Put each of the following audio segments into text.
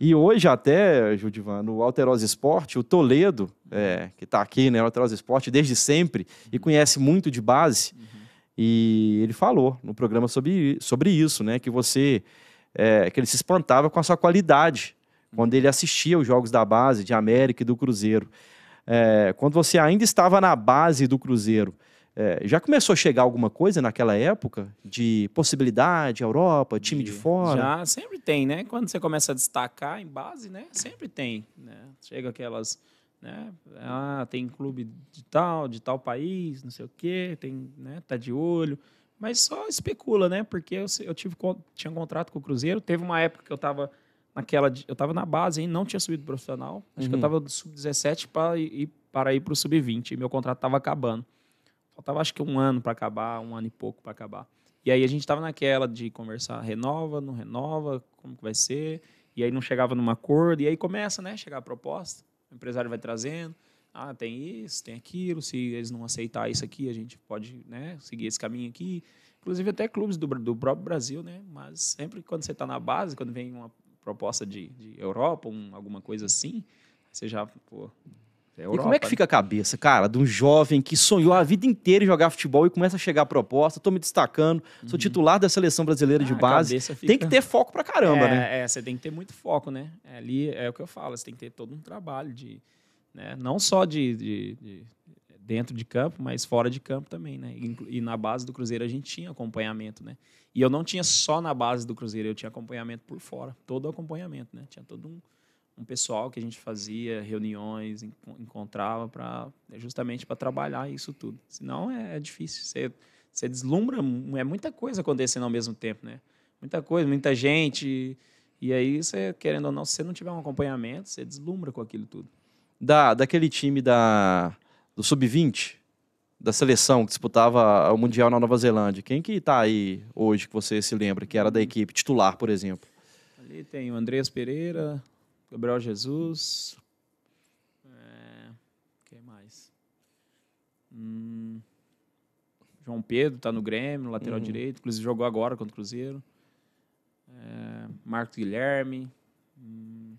E hoje até, Judivan, no Alterosa Esporte, o Toledo, é, que está aqui né, no Alterosa Esporte desde sempre e uhum. conhece muito de base, uhum. e ele falou no programa sobre, sobre isso, né? Que você... É, que ele se espantava com a sua qualidade quando ele assistia os jogos da base de América e do Cruzeiro. É, quando você ainda estava na base do Cruzeiro, é, já começou a chegar alguma coisa naquela época de possibilidade, Europa, time de fora? Já, sempre tem, né? Quando você começa a destacar em base, né? Sempre tem, né? Chega aquelas, né? Ah, tem clube de tal, de tal país, não sei o quê, tem, né? Tá de olho. Mas só especula, né? Porque eu, eu tive, tinha um contrato com o Cruzeiro, teve uma época que eu tava naquela, eu tava na base, hein? Não tinha subido profissional. Acho uhum. que eu uhum. tava do sub-17 para ir para ir o sub-20, e meu contrato tava acabando. Faltava acho que um ano para acabar, um ano e pouco para acabar. E aí a gente estava naquela de conversar, renova, não renova, como que vai ser? E aí não chegava num acordo, e aí começa, né, chegar a proposta, o empresário vai trazendo, ah, tem isso, tem aquilo, se eles não aceitar isso aqui, a gente pode, né, seguir esse caminho aqui. Inclusive até clubes do, do próprio Brasil, né, mas sempre quando você está na base, quando vem uma proposta de, de Europa, um, alguma coisa assim, você já, pô, Europa, é e como é que fica a cabeça, cara, de um jovem que sonhou a vida inteira em jogar futebol e começa a chegar a proposta, tô me destacando, sou uhum. titular da seleção brasileira ah, de base. Fica... Tem que ter foco pra caramba, é, né? É, você tem que ter muito foco, né? É, ali é o que eu falo, você tem que ter todo um trabalho de. Né? Não só de, de, de dentro de campo, mas fora de campo também, né? E, na base do Cruzeiro a gente tinha acompanhamento, né? E eu não tinha só na base do Cruzeiro, eu tinha acompanhamento por fora, todo o acompanhamento, né? Tinha todo um, um pessoal que a gente fazia reuniões, encontrava para justamente para trabalhar isso tudo. Senão é, é difícil. Você, você deslumbra, hum, é muita coisa acontecendo ao mesmo tempo, né? Muita coisa, muita gente. E aí você, querendo ou não, se você não tiver um acompanhamento, você deslumbra com aquilo tudo. Da, daquele time da, do Sub-20, da seleção que disputava o Mundial na Nova Zelândia, quem que está aí hoje que você se lembra, que era da uhum. equipe titular, por exemplo? Ali tem o Andreas Pereira, Gabriel Jesus. É, quem mais? Hum, João Pedro tá no Grêmio, lateral uhum. direito. Inclusive jogou agora contra o Cruzeiro. É, Guilherme. Hum.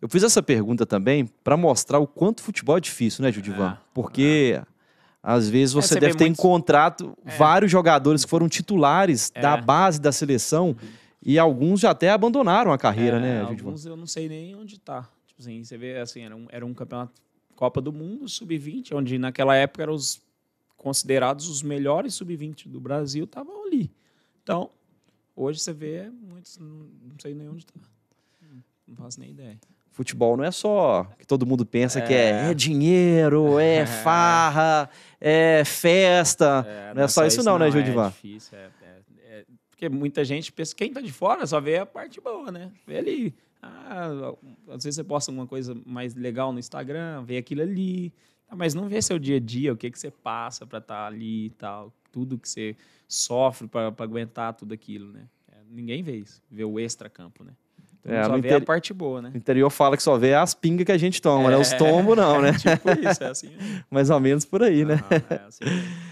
Eu fiz essa pergunta também para mostrar o quanto futebol é difícil, né, Judivan? É, Porque é. às vezes é, você deve ter muitos... encontrado é. vários jogadores que foram titulares é. da base da seleção. Uhum. E alguns já até abandonaram a carreira, é, né? Alguns eu não sei nem onde tá. Tipo assim, você vê assim, era um, era um campeonato Copa do Mundo, sub-20, onde naquela época eram os considerados os melhores sub-20 do Brasil, estavam ali. Então, hoje você vê muitos, não sei nem onde tá. Não faço nem ideia. Futebol não é só que todo mundo pensa é. que é, é dinheiro, é, é, farra, é festa. É, é não, é só, isso, não, né, Judivan? É difícil, é porque muita gente pensa, quem está de fora só vê a parte boa, né? Vê ali. Ah, às vezes você posta alguma coisa mais legal no Instagram, vê aquilo ali. Tá, mas não vê seu dia a dia, o que, que você passa para estar tá ali e tal. Tudo que você sofre para aguentar tudo aquilo, né? É, ninguém vê isso. Vê o extra-campo, né? Então, é, só vê a parte boa, né? O interior fala que só vê as pingas que a gente toma, é, né? Os é, tombos não, né? É, tipo isso, é assim. Mais ou menos por aí, né? É assim.